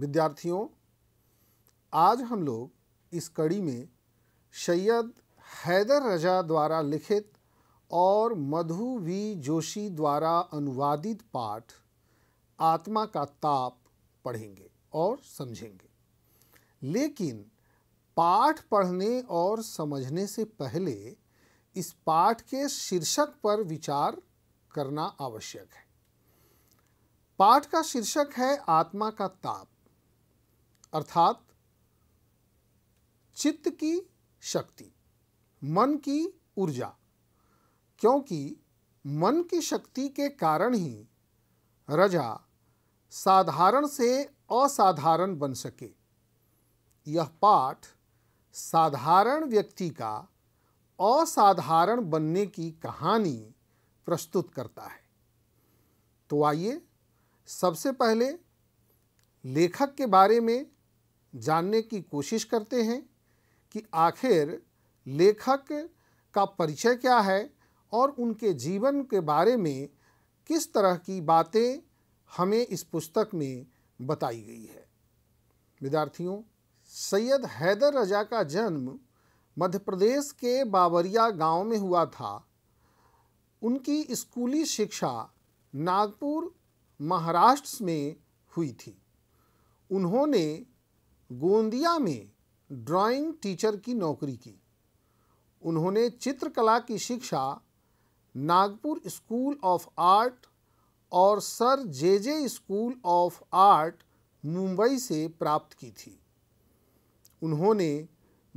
विद्यार्थियों आज हम लोग इस कड़ी में सैयद हैदर रजा द्वारा लिखित और मधु वी जोशी द्वारा अनुवादित पाठ आत्मा का ताप पढ़ेंगे और समझेंगे लेकिन पाठ पढ़ने और समझने से पहले इस पाठ के शीर्षक पर विचार करना आवश्यक है पाठ का शीर्षक है आत्मा का ताप अर्थात चित्त की शक्ति मन की ऊर्जा क्योंकि मन की शक्ति के कारण ही रजा साधारण से असाधारण बन सके यह पाठ साधारण व्यक्ति का असाधारण बनने की कहानी प्रस्तुत करता है तो आइए सबसे पहले लेखक के बारे में जानने की कोशिश करते हैं कि आखिर लेखक का परिचय क्या है और उनके जीवन के बारे में किस तरह की बातें हमें इस पुस्तक में बताई गई है विद्यार्थियों सैयद हैदर रजा का जन्म मध्य प्रदेश के बावरिया गांव में हुआ था उनकी स्कूली शिक्षा नागपुर महाराष्ट्र में हुई थी उन्होंने गोंदिया में ड्राइंग टीचर की नौकरी की उन्होंने चित्रकला की शिक्षा नागपुर स्कूल ऑफ आर्ट और sir J J school of art Mumbai से प्राप्त की थी उन्होंने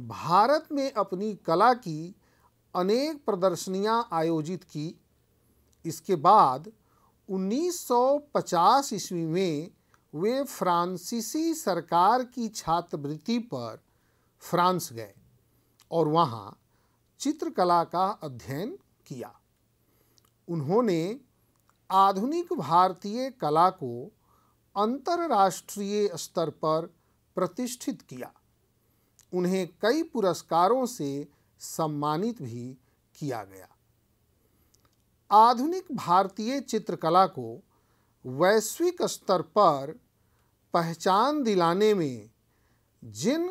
भारत में अपनी कला की अनेक प्रदर्शनियां आयोजित की इसके बाद 1950 ईस्वी में वे फ्रांसीसी सरकार की छात्रवृत्ति पर फ्रांस गए और वहाँ चित्रकला का अध्ययन किया उन्होंने आधुनिक भारतीय कला को अंतर्राष्ट्रीय स्तर पर प्रतिष्ठित किया उन्हें कई पुरस्कारों से सम्मानित भी किया गया आधुनिक भारतीय चित्रकला को वैश्विक स्तर पर पहचान दिलाने में जिन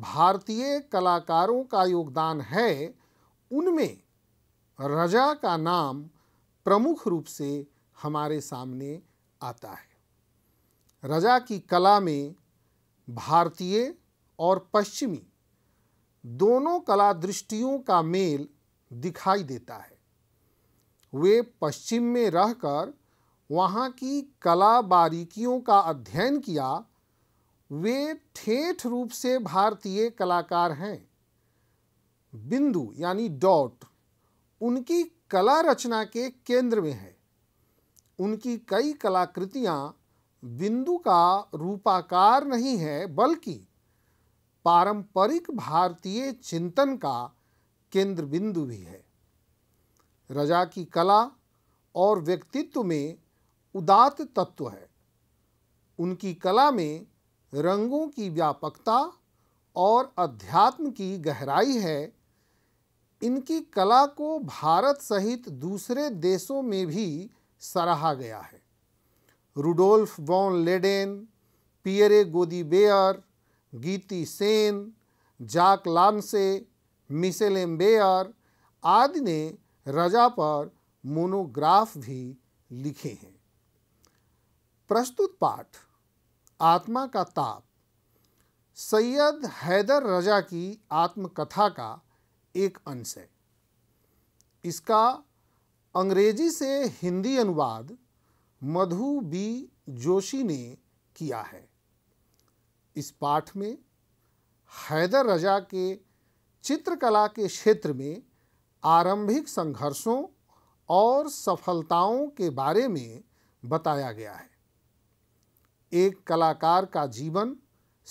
भारतीय कलाकारों का योगदान है उनमें रजा का नाम प्रमुख रूप से हमारे सामने आता है रजा की कला में भारतीय और पश्चिमी दोनों कला दृष्टियों का मेल दिखाई देता है वे पश्चिम में रहकर वहाँ की कला बारीकियों का अध्ययन किया वे ठेठ रूप से भारतीय कलाकार हैं बिंदु यानी डॉट उनकी कला रचना के केंद्र में है उनकी कई कलाकृतियाँ बिंदु का रूपाकार नहीं है बल्कि पारंपरिक भारतीय चिंतन का केंद्र बिंदु भी है रजा की कला और व्यक्तित्व में उदात तत्व है उनकी कला में रंगों की व्यापकता और अध्यात्म की गहराई है इनकी कला को भारत सहित दूसरे देशों में भी सराहा गया है Rudolf von Leyden Pierre Gaudibert Geeti Sen जाक लानसे मिसेल एम्बेयर आदि ने रजा पर मोनोग्राफ भी लिखे हैं प्रस्तुत पाठ आत्मा का ताप सैयद हैदर रजा की आत्मकथा का एक अंश है इसका अंग्रेजी से हिंदी अनुवाद मधु बी जोशी ने किया है इस पाठ में हैदर रजा के चित्रकला के क्षेत्र में आरंभिक संघर्षों और सफलताओं के बारे में बताया गया है एक कलाकार का जीवन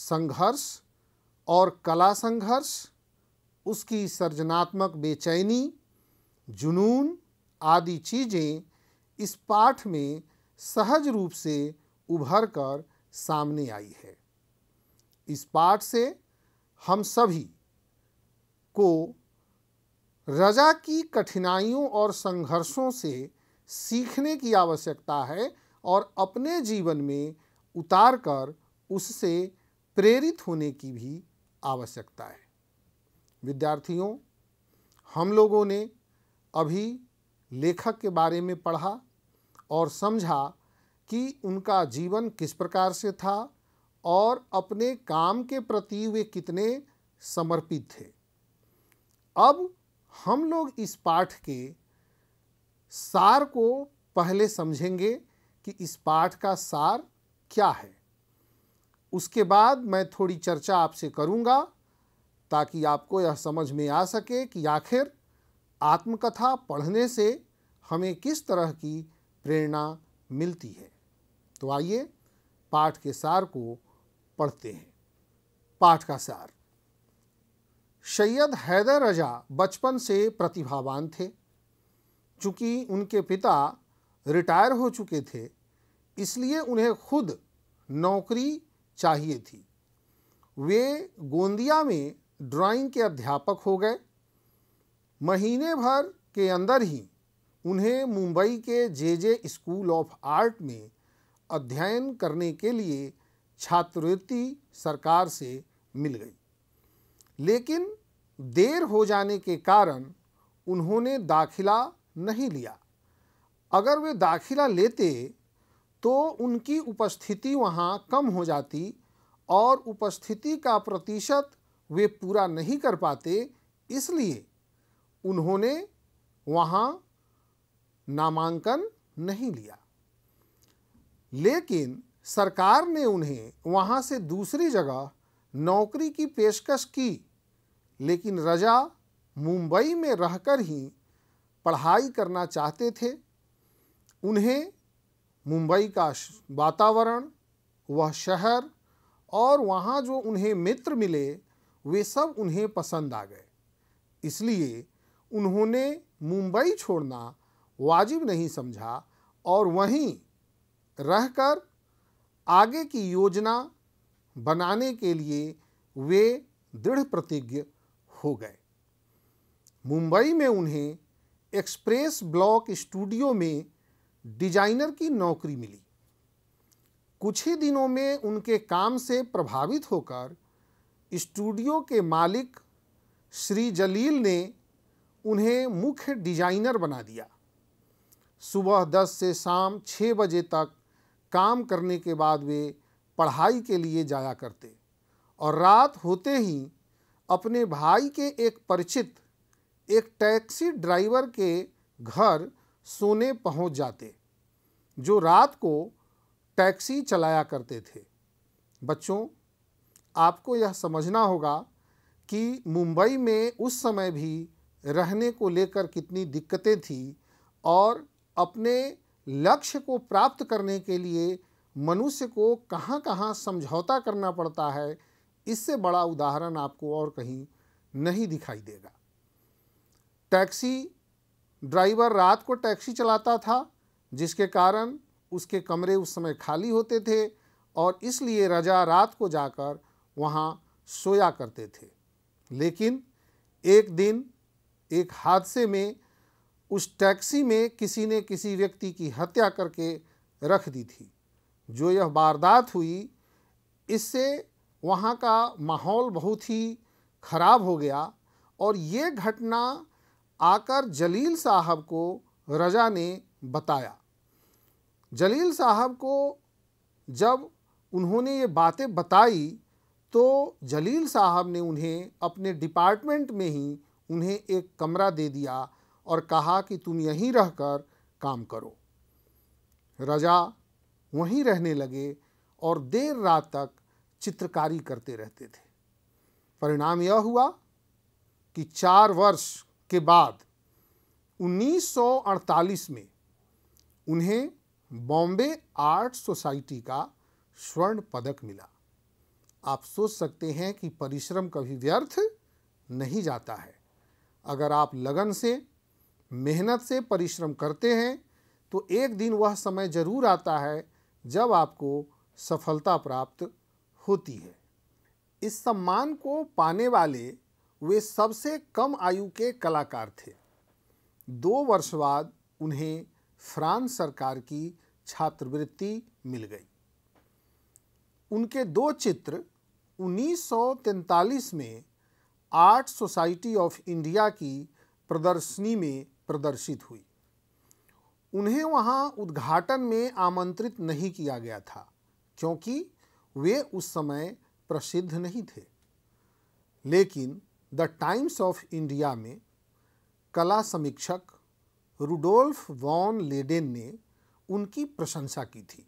संघर्ष और कला संघर्ष उसकी सृजनात्मक बेचैनी जुनून आदि चीज़ें इस पाठ में सहज रूप से उभर कर सामने आई है इस पाठ से हम सभी को रजा की कठिनाइयों और संघर्षों से सीखने की आवश्यकता है और अपने जीवन में उतार कर उससे प्रेरित होने की भी आवश्यकता है विद्यार्थियों हम लोगों ने अभी लेखक के बारे में पढ़ा और समझा कि उनका जीवन किस प्रकार से था और अपने काम के प्रति वे कितने समर्पित थे अब हम लोग इस पाठ के सार को पहले समझेंगे कि इस पाठ का सार क्या है उसके बाद मैं थोड़ी चर्चा आपसे करूंगा ताकि आपको यह समझ में आ सके कि आखिर आत्मकथा पढ़ने से हमें किस तरह की प्रेरणा मिलती है तो आइए पाठ के सार को पढ़ते हैं पाठ का सार सैयद हैदर रजा बचपन से प्रतिभावान थे चूँकि उनके पिता रिटायर हो चुके थे इसलिए उन्हें खुद नौकरी चाहिए थी वे गोंदिया में ड्राइंग के अध्यापक हो गए महीने भर के अंदर ही उन्हें मुंबई के J J school of art में अध्ययन करने के लिए छात्रवृत्ति सरकार से मिल गई लेकिन देर हो जाने के कारण उन्होंने दाखिला नहीं लिया अगर वे दाखिला लेते तो उनकी उपस्थिति वहाँ कम हो जाती और उपस्थिति का प्रतिशत वे पूरा नहीं कर पाते इसलिए उन्होंने वहाँ नामांकन नहीं लिया लेकिन सरकार ने उन्हें वहाँ से दूसरी जगह नौकरी की पेशकश की लेकिन रजा मुंबई में रहकर ही पढ़ाई करना चाहते थे उन्हें मुंबई का वातावरण वह शहर और वहाँ जो उन्हें मित्र मिले वे सब उन्हें पसंद आ गए इसलिए उन्होंने मुंबई छोड़ना वाजिब नहीं समझा और वहीं रहकर आगे की योजना बनाने के लिए वे दृढ़ प्रतिज्ञ हो गए मुंबई में उन्हें एक्सप्रेस ब्लॉक स्टूडियो में डिजाइनर की नौकरी मिली कुछ ही दिनों में उनके काम से प्रभावित होकर स्टूडियो के मालिक श्री जलील ने उन्हें मुख्य डिजाइनर बना दिया सुबह 10 से शाम 6 बजे तक काम करने के बाद वे पढ़ाई के लिए जाया करते और रात होते ही अपने भाई के एक परिचित एक टैक्सी ड्राइवर के घर सोने पहुंच जाते जो रात को टैक्सी चलाया करते थे बच्चों आपको यह समझना होगा कि मुंबई में उस समय भी रहने को लेकर कितनी दिक्कतें थी और अपने लक्ष्य को प्राप्त करने के लिए मनुष्य को कहाँ कहाँ समझौता करना पड़ता है इससे बड़ा उदाहरण आपको और कहीं नहीं दिखाई देगा टैक्सी ड्राइवर रात को टैक्सी चलाता था जिसके कारण उसके कमरे उस समय खाली होते थे और इसलिए रजा रात को जाकर वहाँ सोया करते थे लेकिन एक दिन एक हादसे में उस टैक्सी में किसी ने किसी व्यक्ति की हत्या करके रख दी थी जो यह वारदात हुई इससे वहाँ का माहौल बहुत ही ख़राब हो गया और ये घटना आकर जलील साहब को रजा ने बताया जलील साहब को जब उन्होंने ये बातें बताई तो जलील साहब ने उन्हें अपने डिपार्टमेंट में ही उन्हें एक कमरा दे दिया और कहा कि तुम यहीं रहकर काम करो रजा वहीं रहने लगे और देर रात तक चित्रकारी करते रहते थे परिणाम यह हुआ कि चार वर्ष के बाद 1948 में उन्हें बॉम्बे आर्ट सोसाइटी का स्वर्ण पदक मिला आप सोच सकते हैं कि परिश्रम कभी व्यर्थ नहीं जाता है अगर आप लगन से मेहनत से परिश्रम करते हैं तो एक दिन वह समय जरूर आता है जब आपको सफलता प्राप्त होती है इस सम्मान को पाने वाले वे सबसे कम आयु के कलाकार थे दो वर्ष बाद उन्हें फ्रांस सरकार की छात्रवृत्ति मिल गई उनके दो चित्र 1943 में आर्ट सोसाइटी ऑफ इंडिया की प्रदर्शनी में प्रदर्शित हुई उन्हें वहाँ उद्घाटन में आमंत्रित नहीं किया गया था क्योंकि वे उस समय प्रसिद्ध नहीं थे लेकिन द टाइम्स ऑफ इंडिया में कला समीक्षक रुडोल्फ वॉन लेडेन ने उनकी प्रशंसा की थी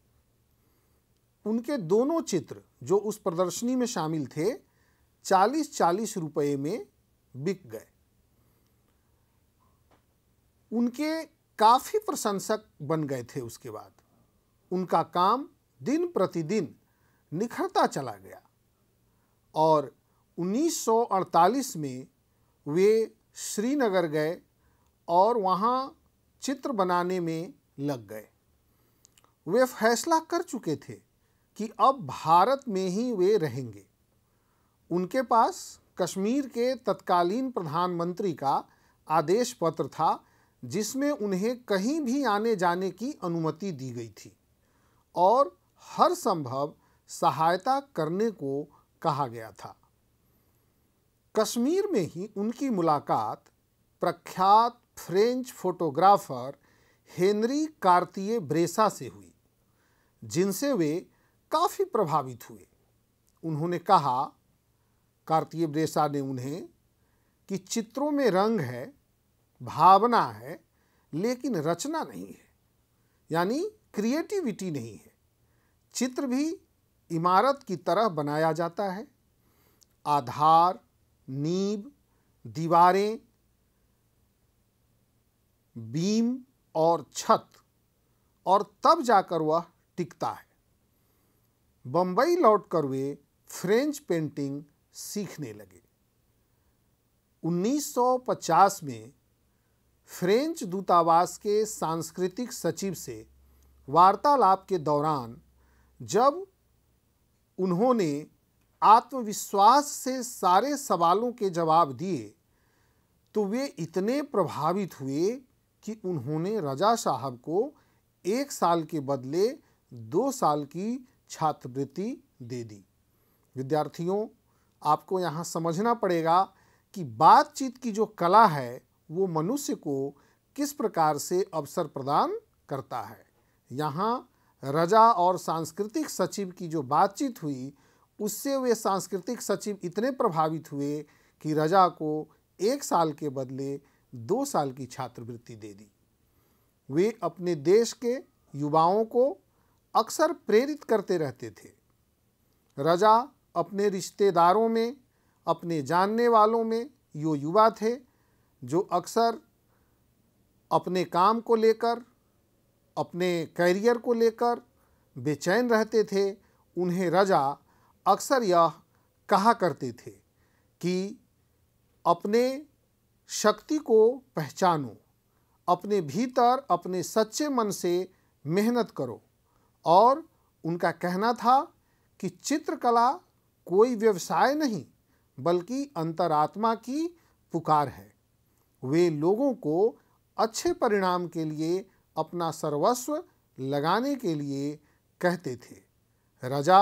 उनके दोनों चित्र जो उस प्रदर्शनी में शामिल थे चालीस चालीस रुपये में बिक गए उनके काफ़ी प्रशंसक बन गए थे उसके बाद उनका काम दिन प्रतिदिन निखरता चला गया और 1948 में वे श्रीनगर गए और वहाँ चित्र बनाने में लग गए वे फैसला कर चुके थे कि अब भारत में ही वे रहेंगे उनके पास कश्मीर के तत्कालीन प्रधानमंत्री का आदेश पत्र था जिसमें उन्हें कहीं भी आने जाने की अनुमति दी गई थी और हर संभव सहायता करने को कहा गया था कश्मीर में ही उनकी मुलाकात प्रख्यात फ्रेंच फोटोग्राफर हेनरी कार्तीय ब्रेसा से हुई जिनसे वे काफ़ी प्रभावित हुए उन्होंने कहा कार्तीय ब्रेसा ने उन्हें कि चित्रों में रंग है भावना है लेकिन रचना नहीं है यानी क्रिएटिविटी नहीं है चित्र भी इमारत की तरह बनाया जाता है आधार नींब दीवारें बीम और छत और तब जाकर वह टिकता है बम्बई लौटकर वे फ्रेंच पेंटिंग सीखने लगे 1950 में फ्रेंच दूतावास के सांस्कृतिक सचिव से वार्तालाप के दौरान जब उन्होंने आत्मविश्वास से सारे सवालों के जवाब दिए तो वे इतने प्रभावित हुए कि उन्होंने रजा साहब को एक साल के बदले दो साल की छात्रवृत्ति दे दी विद्यार्थियों आपको यहाँ समझना पड़ेगा कि बातचीत की जो कला है वो मनुष्य को किस प्रकार से अवसर प्रदान करता है यहाँ रजा और सांस्कृतिक सचिव की जो बातचीत हुई उससे वे सांस्कृतिक सचिव इतने प्रभावित हुए कि रजा को एक साल के बदले दो साल की छात्रवृत्ति दे दी वे अपने देश के युवाओं को अक्सर प्रेरित करते रहते थे रजा अपने रिश्तेदारों में अपने जानने वालों में यो युवा थे जो अक्सर अपने काम को लेकर अपने करियर को लेकर बेचैन रहते थे उन्हें रजा अक्सर यह कहा करते थे कि अपने शक्ति को पहचानो अपने भीतर अपने सच्चे मन से मेहनत करो और उनका कहना था कि चित्रकला कोई व्यवसाय नहीं बल्कि अंतरात्मा की पुकार है वे लोगों को अच्छे परिणाम के लिए अपना सर्वस्व लगाने के लिए कहते थे रजा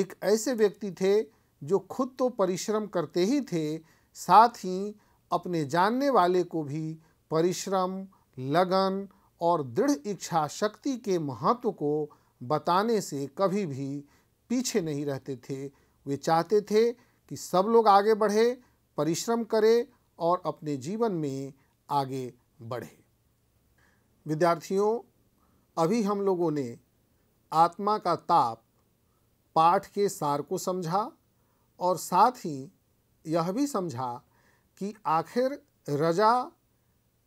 एक ऐसे व्यक्ति थे जो खुद तो परिश्रम करते ही थे साथ ही अपने जानने वाले को भी परिश्रम लगन और दृढ़ इच्छा शक्ति के महत्व को बताने से कभी भी पीछे नहीं रहते थे वे चाहते थे कि सब लोग आगे बढ़े परिश्रम करें और अपने जीवन में आगे बढ़े विद्यार्थियों अभी हम लोगों ने आत्मा का ताप पाठ के सार को समझा और साथ ही यह भी समझा कि आखिर रजा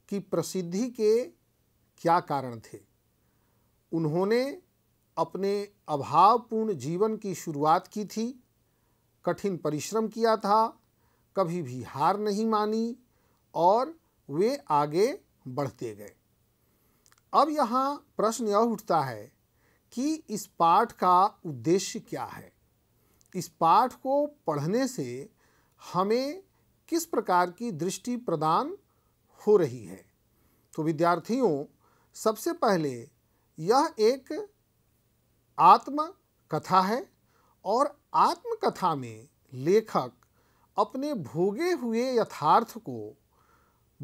की प्रसिद्धि के क्या कारण थे उन्होंने अपने अभावपूर्ण जीवन की शुरुआत की थी कठिन परिश्रम किया था कभी भी हार नहीं मानी और वे आगे बढ़ते गए अब यहाँ प्रश्न यह उठता है कि इस पाठ का उद्देश्य क्या है इस पाठ को पढ़ने से हमें किस प्रकार की दृष्टि प्रदान हो रही है तो विद्यार्थियों सबसे पहले यह एक आत्म कथा है और आत्मकथा में लेखक अपने भोगे हुए यथार्थ को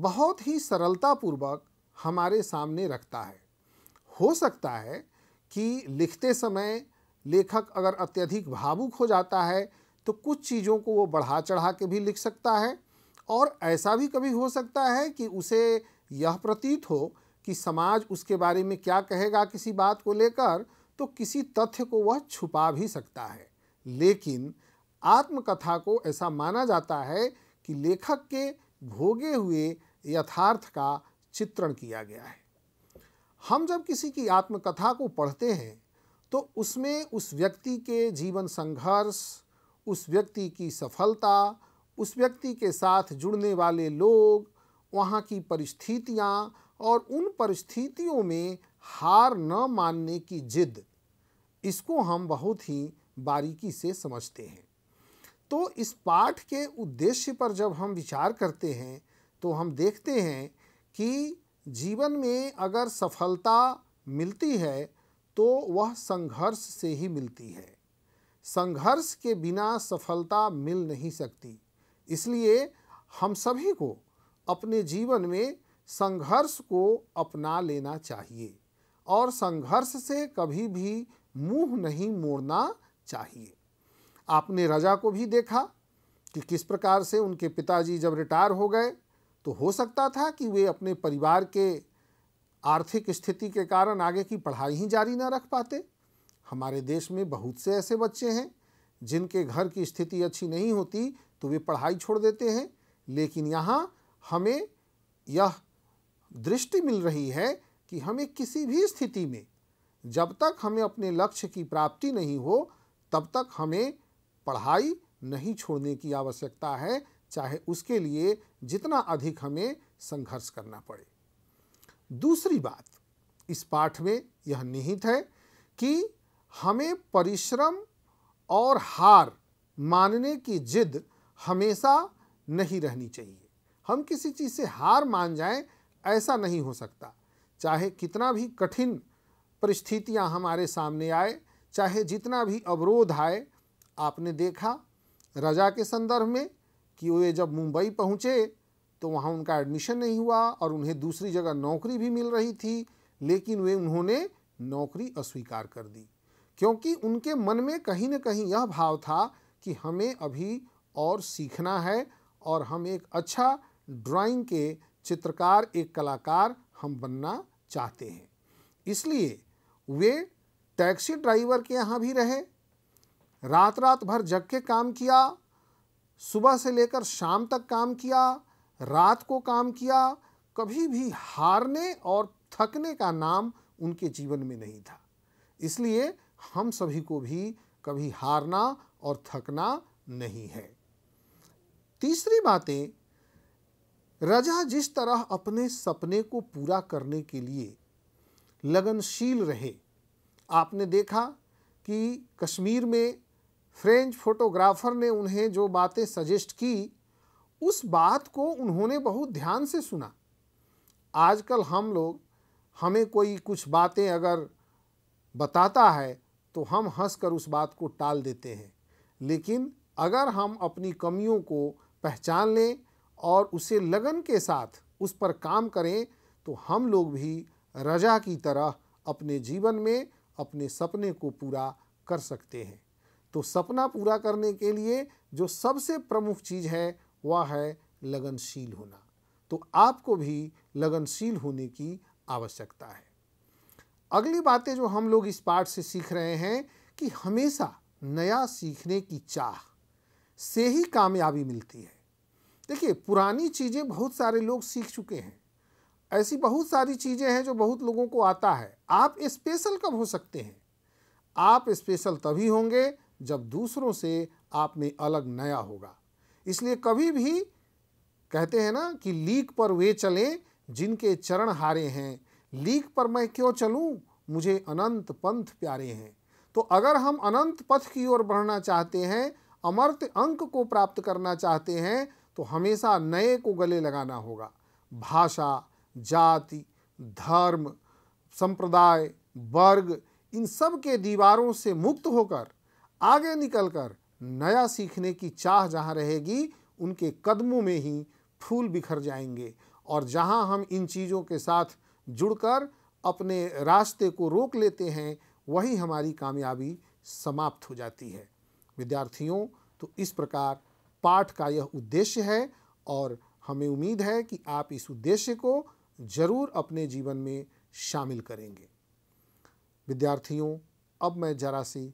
बहुत ही सरलतापूर्वक हमारे सामने रखता है हो सकता है कि लिखते समय लेखक अगर अत्यधिक भावुक हो जाता है तो कुछ चीज़ों को वो बढ़ा चढ़ा के भी लिख सकता है और ऐसा भी कभी हो सकता है कि उसे यह प्रतीत हो कि समाज उसके बारे में क्या कहेगा किसी बात को लेकर तो किसी तथ्य को वह छुपा भी सकता है लेकिन आत्मकथा को ऐसा माना जाता है कि लेखक के भोगे हुए यथार्थ का चित्रण किया गया है हम जब किसी की आत्मकथा को पढ़ते हैं तो उसमें उस व्यक्ति के जीवन संघर्ष उस व्यक्ति की सफलता उस व्यक्ति के साथ जुड़ने वाले लोग वहाँ की परिस्थितियाँ और उन परिस्थितियों में हार न मानने की जिद इसको हम बहुत ही बारीकी से समझते हैं तो इस पाठ के उद्देश्य पर जब हम विचार करते हैं तो हम देखते हैं कि जीवन में अगर सफलता मिलती है तो वह संघर्ष से ही मिलती है संघर्ष के बिना सफलता मिल नहीं सकती इसलिए हम सभी को अपने जीवन में संघर्ष को अपना लेना चाहिए और संघर्ष से कभी भी मुंह नहीं मोड़ना चाहिए आपने रजा को भी देखा कि किस प्रकार से उनके पिताजी जब रिटायर हो गए तो हो सकता था कि वे अपने परिवार के आर्थिक स्थिति के कारण आगे की पढ़ाई ही जारी ना रख पाते हमारे देश में बहुत से ऐसे बच्चे हैं जिनके घर की स्थिति अच्छी नहीं होती तो वे पढ़ाई छोड़ देते हैं लेकिन यहाँ हमें यह दृष्टि मिल रही है कि हमें किसी भी स्थिति में जब तक हमें अपने लक्ष्य की प्राप्ति नहीं हो तब तक हमें पढ़ाई नहीं छोड़ने की आवश्यकता है चाहे उसके लिए जितना अधिक हमें संघर्ष करना पड़े दूसरी बात इस पाठ में यह निहित है कि हमें परिश्रम और हार मानने की जिद हमेशा नहीं रहनी चाहिए हम किसी चीज़ से हार मान जाएं ऐसा नहीं हो सकता चाहे कितना भी कठिन परिस्थितियां हमारे सामने आए चाहे जितना भी अवरोध आए आपने देखा रजा के संदर्भ में कि वे जब मुंबई पहुँचे तो वहाँ उनका एडमिशन नहीं हुआ और उन्हें दूसरी जगह नौकरी भी मिल रही थी लेकिन वे उन्होंने नौकरी अस्वीकार कर दी क्योंकि उनके मन में कहीं न कहीं यह भाव था कि हमें अभी और सीखना है और हम एक अच्छा ड्राइंग के चित्रकार एक कलाकार हम बनना चाहते हैं इसलिए वे टैक्सी ड्राइवर के यहाँ भी रहे रात रात भर जग के काम किया सुबह से लेकर शाम तक काम किया रात को काम किया कभी भी हारने और थकने का नाम उनके जीवन में नहीं था इसलिए हम सभी को भी कभी हारना और थकना नहीं है तीसरी बातें रजा जिस तरह अपने सपने को पूरा करने के लिए लगनशील रहे आपने देखा कि कश्मीर में फ्रेंच फोटोग्राफर ने उन्हें जो बातें सजेस्ट की उस बात को उन्होंने बहुत ध्यान से सुना आजकल हम लोग हमें कोई कुछ बातें अगर बताता है तो हम हंसकर उस बात को टाल देते हैं लेकिन अगर हम अपनी कमियों को पहचान लें और उसे लगन के साथ उस पर काम करें तो हम लोग भी रजा की तरह अपने जीवन में अपने सपने को पूरा कर सकते हैं तो सपना पूरा करने के लिए जो सबसे प्रमुख चीज़ है वह है लगनशील होना तो आपको भी लगनशील होने की आवश्यकता है अगली बातें जो हम लोग इस पाठ से सीख रहे हैं कि हमेशा नया सीखने की चाह से ही कामयाबी मिलती है देखिए पुरानी चीज़ें बहुत सारे लोग सीख चुके हैं ऐसी बहुत सारी चीज़ें हैं जो बहुत लोगों को आता है आप स्पेशल कब हो सकते हैं आप स्पेशल तभी होंगे जब दूसरों से आप में अलग नया होगा इसलिए कभी भी कहते हैं ना कि लीक पर वे चलें जिनके चरण हारे हैं लीक पर मैं क्यों चलूं मुझे अनंत पंथ प्यारे हैं तो अगर हम अनंत पथ की ओर बढ़ना चाहते हैं अमर्त अंक को प्राप्त करना चाहते हैं तो हमेशा नए को गले लगाना होगा भाषा जाति धर्म संप्रदाय वर्ग इन सब के दीवारों से मुक्त होकर आगे निकलकर नया सीखने की चाह जहाँ रहेगी उनके कदमों में ही फूल बिखर जाएंगे और जहाँ हम इन चीज़ों के साथ जुड़कर अपने रास्ते को रोक लेते हैं वही हमारी कामयाबी समाप्त हो जाती है विद्यार्थियों तो इस प्रकार पाठ का यह उद्देश्य है और हमें उम्मीद है कि आप इस उद्देश्य को ज़रूर अपने जीवन में शामिल करेंगे विद्यार्थियों अब मैं जरा सी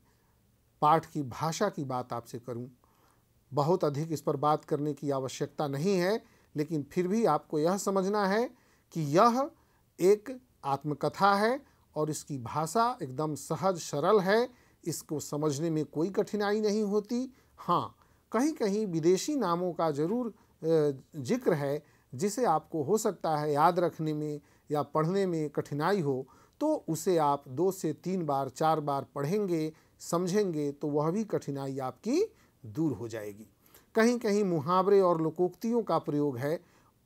पाठ की भाषा की बात आपसे करूं बहुत अधिक इस पर बात करने की आवश्यकता नहीं है लेकिन फिर भी आपको यह समझना है कि यह एक आत्मकथा है और इसकी भाषा एकदम सहज सरल है इसको समझने में कोई कठिनाई नहीं होती हाँ कहीं कहीं विदेशी नामों का ज़रूर जिक्र है जिसे आपको हो सकता है याद रखने में या पढ़ने में कठिनाई हो तो उसे आप दो से तीन बार चार बार पढ़ेंगे समझेंगे तो वह भी कठिनाई आपकी दूर हो जाएगी कहीं कहीं मुहावरे और लोकोक्तियों का प्रयोग है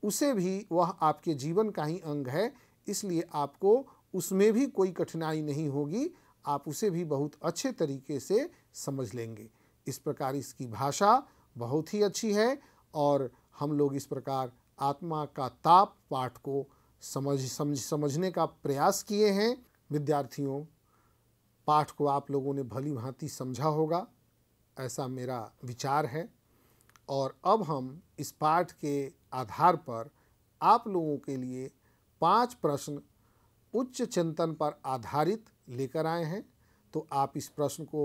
उसे भी वह आपके जीवन का ही अंग है इसलिए आपको उसमें भी कोई कठिनाई नहीं होगी आप उसे भी बहुत अच्छे तरीके से समझ लेंगे इस प्रकार इसकी भाषा बहुत ही अच्छी है और हम लोग इस प्रकार आत्मा का ताप पाठ को समझ समझ समझने का प्रयास किए हैं विद्यार्थियों पाठ को आप लोगों ने भली भांति समझा होगा ऐसा मेरा विचार है और अब हम इस पाठ के आधार पर आप लोगों के लिए पांच प्रश्न उच्च चिंतन पर आधारित लेकर आए हैं तो आप इस प्रश्न को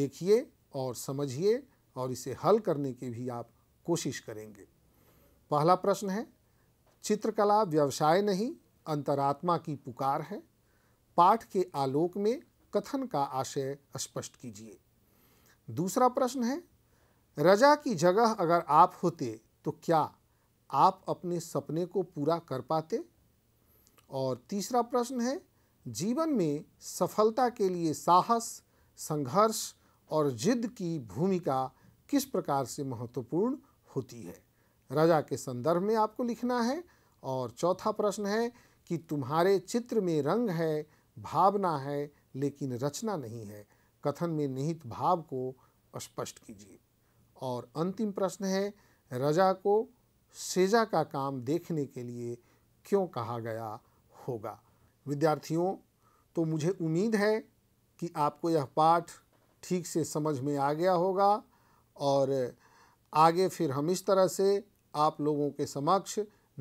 देखिए और समझिए और इसे हल करने की भी आप कोशिश करेंगे पहला प्रश्न है चित्रकला व्यवसाय नहीं अंतरात्मा की पुकार है पाठ के आलोक में कथन का आशय स्पष्ट कीजिए दूसरा प्रश्न है रजा की जगह अगर आप होते तो क्या आप अपने सपने को पूरा कर पाते और तीसरा प्रश्न है जीवन में सफलता के लिए साहस संघर्ष और जिद की भूमिका किस प्रकार से महत्वपूर्ण होती है रजा के संदर्भ में आपको लिखना है और चौथा प्रश्न है कि तुम्हारे चित्र में रंग है भावना है लेकिन रचना नहीं है कथन में निहित भाव को स्पष्ट कीजिए और अंतिम प्रश्न है रजा को सेजा का काम देखने के लिए क्यों कहा गया होगा विद्यार्थियों तो मुझे उम्मीद है कि आपको यह पाठ ठीक से समझ में आ गया होगा और आगे फिर हम इस तरह से आप लोगों के समक्ष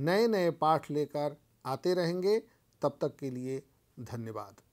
नए नए पाठ लेकर आते रहेंगे तब तक के लिए धन्यवाद